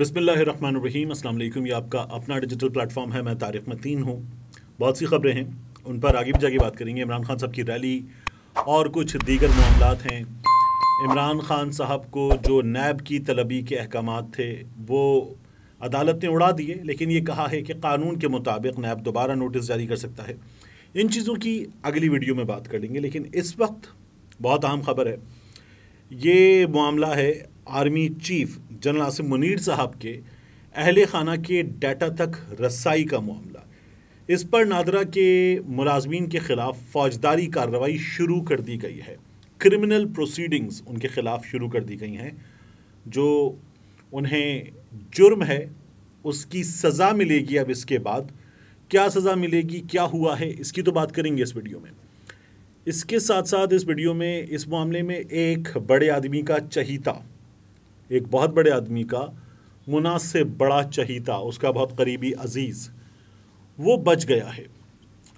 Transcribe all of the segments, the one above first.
बिसमीम असल ये आपका अपना डिजिटल प्लेटफॉर्म है मैं तारिक मतीन हूँ बहुत सी खबरें हैं उन पर आगे भी जाके बात करेंगे इमरान खान साहब की रैली और कुछ दीगर मामला हैं इमरान खान साहब को जो नैब की तलबी के अहकाम थे वो अदालत ने उड़ा दिए लेकिन ये कहा है कि कानून के मुताबिक नैब दोबारा नोटिस जारी कर सकता है इन चीज़ों की अगली वीडियो में बात कर लेंगे लेकिन इस वक्त बहुत अहम खबर है ये मामला है army chief general Asim Munir साहब के अहल खाना के डाटा तक रसाई का मामला इस पर नादरा के मुलाजमीन के ख़िलाफ़ फौजदारी कार्रवाई शुरू कर दी गई है क्रिमिनल प्रोसीडिंग्स उनके ख़िलाफ़ शुरू कर दी गई हैं जो उन्हें जुर्म है उसकी सज़ा मिलेगी अब इसके बाद क्या सज़ा मिलेगी क्या हुआ है इसकी तो बात करेंगे इस वीडियो में इसके साथ साथ इस वीडियो में इस मामले में एक बड़े आदमी का चहीता एक बहुत बड़े आदमी का मुना से बड़ा चहीता उसका बहुत करीबी अजीज़ वो बच गया है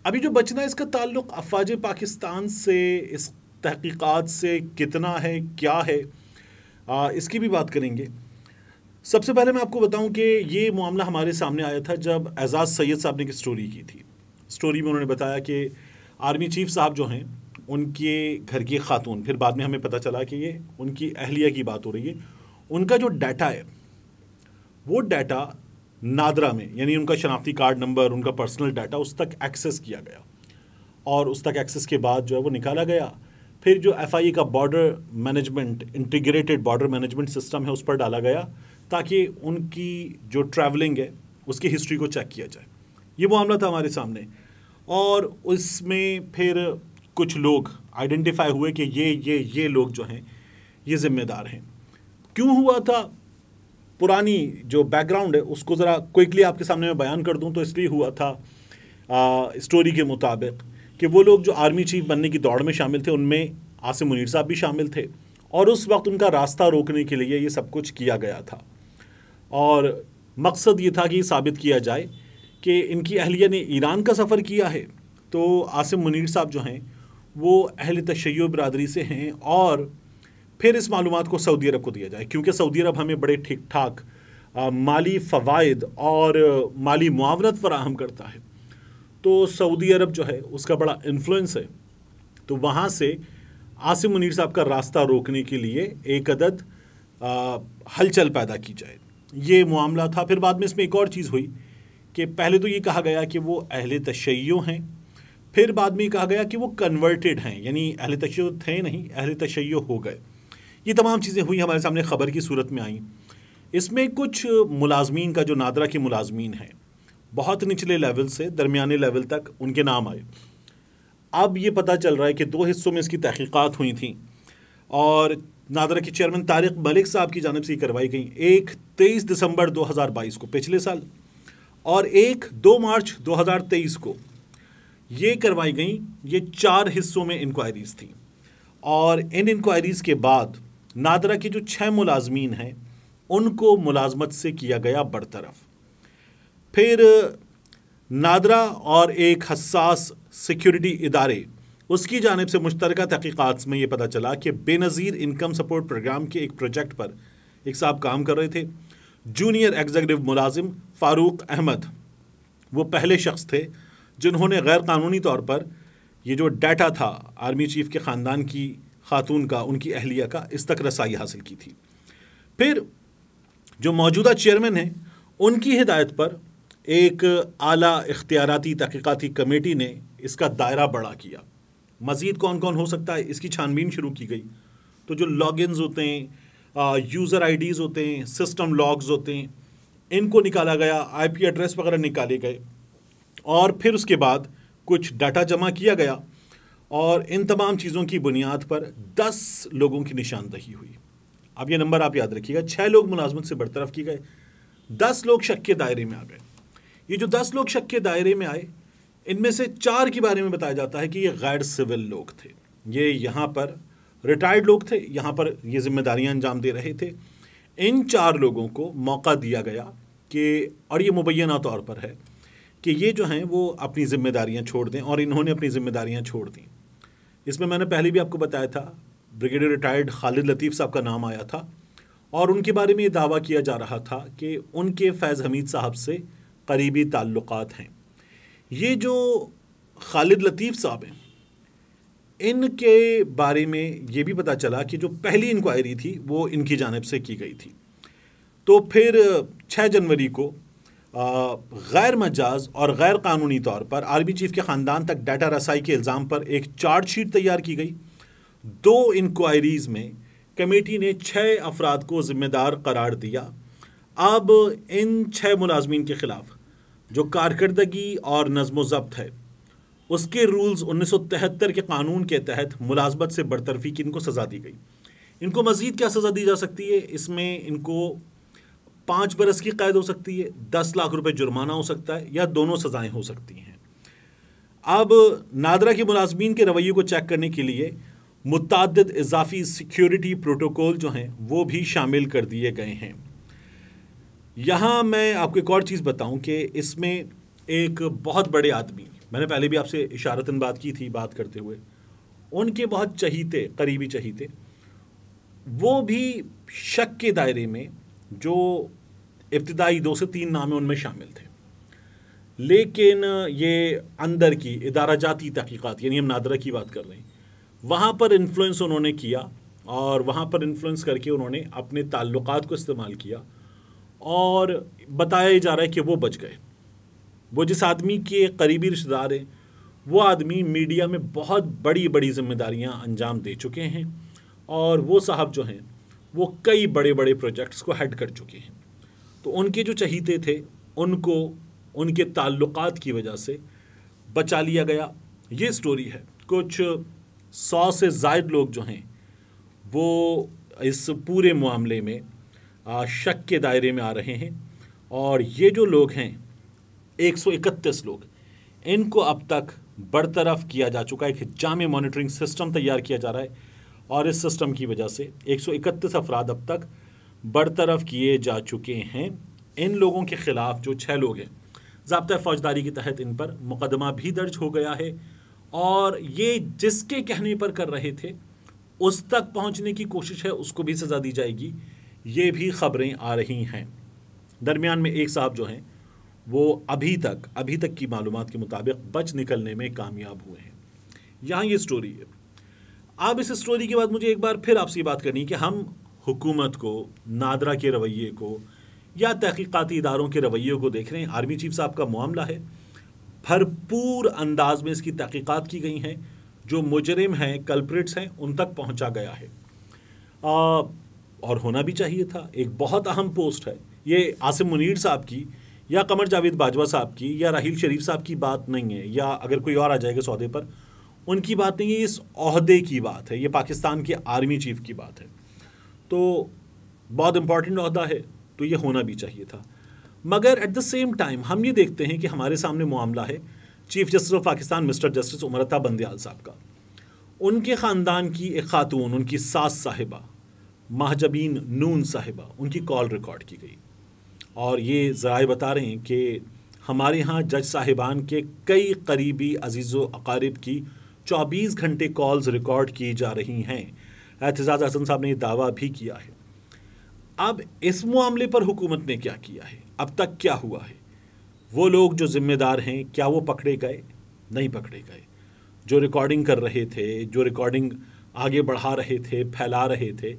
अभी जो बचना है इसका ताल्लुक अफवाज पाकिस्तान से इस तहकीकात से कितना है क्या है आ, इसकी भी बात करेंगे सबसे पहले मैं आपको बताऊं कि ये मामला हमारे सामने आया था जब एजाज़ सैयद साहब ने एक स्टोरी की थी स्टोरी में उन्होंने बताया कि आर्मी चीफ साहब जो हैं उनके घर की खातून फिर बाद में हमें पता चला कि ये उनकी अहलिया की बात हो रही है उनका जो डाटा है वो डाटा नादरा में यानी उनका शनाख्ती कार्ड नंबर उनका पर्सनल डाटा उस तक एक्सेस किया गया और उस तक एक्सेस के बाद जो है वो निकाला गया फिर जो एफ का border management integrated border management system है उस पर डाला गया ताकि उनकी जो ट्रैवलिंग है उसकी हिस्ट्री को चेक किया जाए ये मामला था हमारे सामने और उसमें फिर कुछ लोग आइडेंटिफाई हुए कि ये ये ये लोग जो हैं ये ज़िम्मेदार हैं क्यों हुआ था पुरानी जो बैकग्राउंड है उसको ज़रा क्विकली आपके सामने मैं बयान कर दूं तो इसलिए हुआ था आ, स्टोरी के मुताबिक कि वो लोग जो आर्मी चीफ बनने की दौड़ में शामिल थे उनमें आसिम मुनीर साहब भी शामिल थे और उस वक्त उनका रास्ता रोकने के लिए ये सब कुछ किया गया था और मकसद ये था कि साबित किया जाए कि इनकी अहलिया ने ईरान का सफ़र किया है तो आसिम मुनीर साहब जो हैं वो अहल तशैय बरदरी से हैं और फिर इस मालूम को सऊदी अरब को दिया जाए क्योंकि सऊदी अरब हमें बड़े ठीक ठाक माली फ़वाद और माली मुआवनत फराहम करता है तो सऊदी अरब जो है उसका बड़ा इन्फ्लुएंस है तो वहाँ से आसिम मुनीर साहब का रास्ता रोकने के लिए एक अदद हलचल पैदा की जाए ये मामला था फिर बाद में इसमें एक और चीज़ हुई कि पहले तो ये कहा गया कि वो अहल तशैय हैं फिर बाद में ये कहा गया कि वो कन्वर्टेड हैं यानी अहल तशैय थे नहीं अहल तशैय हो गए ये तमाम चीज़ें हुई हमारे सामने ख़बर की सूरत में आई इसमें कुछ मुलाजमीन का जो नादरा के मुलाजमीन हैं बहुत निचले लेवल से दरमियाने लेवल तक उनके नाम आए अब ये पता चल रहा है कि दो हिस्सों में इसकी तहकीक़ात हुई थी और नादरा के चेयरमैन तारिक मलिक साहब की जानब से करवाई गई एक तेईस दिसंबर 2022 को पिछले साल और एक दो मार्च 2023 को ये करवाई गई ये चार हिस्सों में इंक्वायरीज़ थी और इन इंक्वायरीज़ के बाद नादरा के जो छः मुलाजमीन हैं उनको मुलाजमत से किया गया बरतरफ फिर नादरा और एक हसास सिक्योरिटी इदारे उसकी जानब से मुश्तर तहकीक़ात में ये पता चला कि बेनज़ीर इनकम सपोर्ट प्रोग्राम के एक प्रोजेक्ट पर एक साहब काम कर रहे थे जूनियर एग्जीक्यूटिव मुलाजिम फ़ारूक अहमद वो पहले शख्स थे जिन्होंने गैर कानूनी तौर पर ये जो डाटा था आर्मी चीफ़ के ख़ानदान की खातून का उनकी अहलिया का इस तक रसाई हासिल की थी फिर जो मौजूदा चेयरमैन हैं उनकी हिदायत पर एक आला इख्तियारती तहकीकती कमेटी ने इसका दायरा बड़ा किया मज़ीद कौन कौन हो सकता है इसकी छानबीन शुरू की गई तो जो लॉगिन्स होते हैं यूज़र आईडीज़ होते हैं सिस्टम लॉग्स होते हैं इनको निकाला गया आईपी एड्रेस वगैरह निकाले गए और फिर उसके बाद कुछ डाटा जमा किया गया और इन तमाम चीज़ों की बुनियाद पर दस लोगों की निशानदही हुई अब यह नंबर आप याद रखिएगा छः लोग मुलाजमत से बरतरफ किए गए दस लोग शक के दायरे में आ गए ये जो दस लोग शक के दायरे में आए इनमें से चार के बारे में बताया जाता है कि ये गैर सिविल लोग थे ये यहाँ पर रिटायर्ड लोग थे यहाँ पर ये जिम्मेदारियाँ अंजाम दे रहे थे इन चार लोगों को मौका दिया गया कि और ये मुबैना तौर पर है कि ये जो हैं वो अपनी ज़िम्मेदारियाँ छोड़ दें और इन्होंने अपनी ज़िम्मेदारियाँ छोड़ दी इसमें मैंने पहले भी आपको बताया था ब्रिगेडियर रिटायर्ड खालिद लतीफ़ साहब का नाम आया था और उनके बारे में ये दावा किया जा रहा था कि उनके फैज़ हमीद साहब से करीबी ताल्लुक़ हैं ये जो खालिद लतीफ़ साहब हैं इनके बारे में ये भी पता चला कि जो पहली इंक्वायरी थी वो इनकी जानब से की गई थी तो फिर 6 जनवरी को गैर मजाज और गैर कानूनी तौर पर आर्मी चीफ के ख़ानदान तक डाटा रसाई के इल्ज़ाम पर एक चार्जशीट तैयार की गई दो इंक्वायरीज़ में कमेटी ने छः अफराद को ज़िम्मेदार करार दिया अब इन छः मुलाजमीन के ख़िलाफ़ जो कारकर्दगी और नज़म ज़ब्त है उसके रूल्स उन्नीस सौ तिहत्तर के कानून के तहत मुलाजमत से बरतरफी की इनको सज़ा दी गई इनको मज़ीद क्या सज़ा दी जा सकती है इसमें इनको पाँच बरस की कैद हो सकती है दस लाख रुपए जुर्माना हो सकता है या दोनों सज़ाएँ हो सकती हैं अब नादरा के मुलाजमीन के रवैये को चेक करने के लिए मुतद इजाफी सिक्योरिटी प्रोटोकॉल जो हैं वो भी शामिल कर दिए गए हैं यहाँ मैं आपको एक और चीज़ बताऊं कि इसमें एक बहुत बड़े आदमी मैंने पहले भी आपसे इशारतन बात की थी बात करते हुए उनके बहुत चहीते करीबी चहीते वो भी शक के दायरे में जो इब्तदाई दो से तीन नामे उनमें शामिल थे लेकिन ये अंदर की इदारा जाती तहकीक़ात यानी हम नादरा की बात कर रहे हैं वहाँ पर इन्फ्लुएंस उन्होंने किया और वहाँ पर इन्फ्लुएंस करके उन्होंने अपने ताल्लुक़ को इस्तेमाल किया और बताया जा रहा है कि वो बच गए वो जिस आदमी के करीबी रिश्तेदार हैं वो आदमी मीडिया में बहुत बड़ी बड़ी जिम्मेदारियाँ अंजाम दे चुके हैं और वो साहब जो हैं वो कई बड़े बड़े प्रोजेक्ट्स को हेड कर चुके हैं तो उनके जो चहीते थे उनको उनके ताल्लुकात की वजह से बचा लिया गया ये स्टोरी है कुछ सौ से जायद लोग जो हैं वो इस पूरे मामले में शक के दायरे में आ रहे हैं और ये जो लोग हैं 131 लोग इनको अब तक बरतरफ किया जा चुका है एक जाम मॉनिटरिंग सिस्टम तैयार किया जा रहा है और इस सिस्टम की वजह से 131 अफराद अब तक बरतरफ किए जा चुके हैं इन लोगों के ख़िलाफ़ जो छः लोग हैं जबता फ़ौजदारी के तहत इन पर मुकदमा भी दर्ज हो गया है और ये जिसके कहने पर कर रहे थे उस तक पहुंचने की कोशिश है उसको भी सज़ा दी जाएगी ये भी ख़बरें आ रही हैं दरमियान में एक साहब जो हैं वो अभी तक अभी तक की मालूम के मुताबिक बच निकलने में कामयाब हुए हैं यहाँ ये स्टोरी है अब इस स्टोरी के बाद मुझे एक बार फिर आपसे ये बात करनी कि हम हुकूमत को नादरा के रवैये को या तहकीकती इदारों के रवैये को देख रहे हैं आर्मी चीफ साहब का मामला है भरपूर अंदाज में इसकी तहकीक़त की गई हैं जो मुजरम हैं कल्प्रिट्स हैं उन तक पहुंचा गया है आ, और होना भी चाहिए था एक बहुत अहम पोस्ट है ये आसिम मुनीर साहब की या कमर जावेद बाजवा साहब की या राहील शरीफ साहब की बात नहीं है या अगर कोई और आ जाएगा सौदे पर उनकी बात नहीं है इस अहदे की बात है ये पाकिस्तान के आर्मी चीफ की बात है तो बहुत इम्पॉर्टेंट अहदा है तो ये होना भी चाहिए था मगर एट द सेम टाइम हम ये देखते हैं कि हमारे सामने मामला है chief justice of Pakistan mister justice Umar Ata Bandial साहब का उनके ख़ानदान की एक खातून उनकी सास साहिबा महजबीन नून साहिबा उनकी कॉल रिकॉर्ड की गई और ये ज़राए बता रहे हैं कि हमारे यहाँ जज साहिबान के कई करीबी अजीज़ अकारब की 24 घंटे कॉल्स रिकॉर्ड की जा रही हैं एतजाज़ हसन साहब ने यह दावा भी किया है अब इस मामले पर हुकूमत ने क्या किया है अब तक क्या हुआ है वो लोग जो ज़िम्मेदार हैं क्या वो पकड़े गए नहीं पकड़े गए जो रिकॉर्डिंग कर रहे थे जो रिकॉर्डिंग आगे बढ़ा रहे थे फैला रहे थे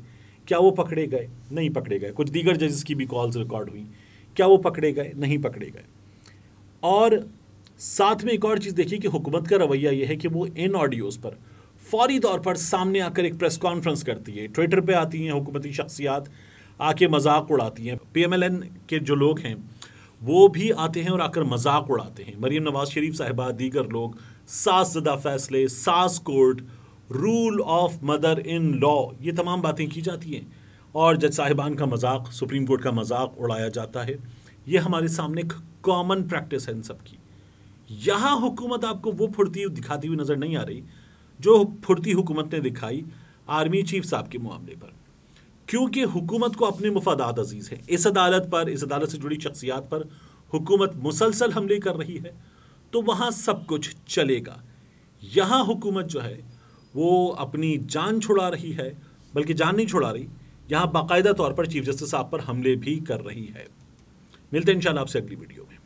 क्या वो पकड़े गए नहीं पकड़े गए कुछ दीगर जजेस की भी कॉल्स रिकॉर्ड हुई क्या वो पकड़े गए नहीं पकड़े गए और साथ में एक और चीज़ देखिए कि हुकूमत का रवैया ये है कि वो इन ऑडियोज़ पर फौरी तौर पर सामने आकर एक प्रेस कॉन्फ्रेंस करती है ट्विटर पे आती हैं हुकूमती शख्सियात आके मजाक उड़ाती हैं पीएमएलएन के जो लोग हैं वो भी आते हैं और आकर मजाक उड़ाते हैं मरीम नवाज शरीफ साहिबा दीगर लोग सास जदा फैसले सास court rule of mother in law ये तमाम बातें की जाती हैं और जज साहिबान का मजाक सुप्रीम कोर्ट का मजाक उड़ाया जाता है ये हमारे सामने एक कॉमन प्रैक्टिस है इन सब की यहाँ हुकूमत आपको वो फुर्ती दिखाती हुई नज़र नहीं आ रही जो फुर्ती हुकूमत ने दिखाई आर्मी चीफ साहब के मामले पर क्योंकि हुकूमत को अपने मुफादात अजीज़ हैं इस अदालत पर इस अदालत से जुड़ी शख्सियात पर हुकूमत मुसलसल हमले कर रही है तो वहाँ सब कुछ चलेगा यहाँ हुकूमत जो है वो अपनी जान छुड़ा रही है बल्कि जान नहीं छुड़ा रही यहाँ बाकायदा तौर पर चीफ जस्टिस साहब पर हमले भी कर रही है मिलते हैं इंशाल्लाह आपसे अगली वीडियो में